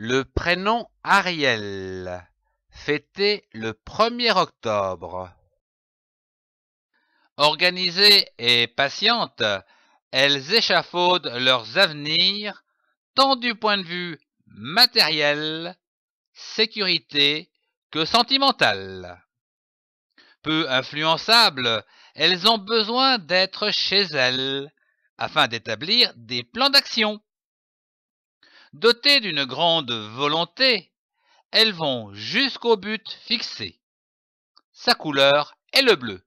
Le prénom Ariel. Fêté le 1er octobre. Organisées et patientes, elles échafaudent leurs avenirs, tant du point de vue matériel, sécurité que sentimental. Peu influençables, elles ont besoin d'être chez elles, afin d'établir des plans d'action. Dotées d'une grande volonté, elles vont jusqu'au but fixé. Sa couleur est le bleu.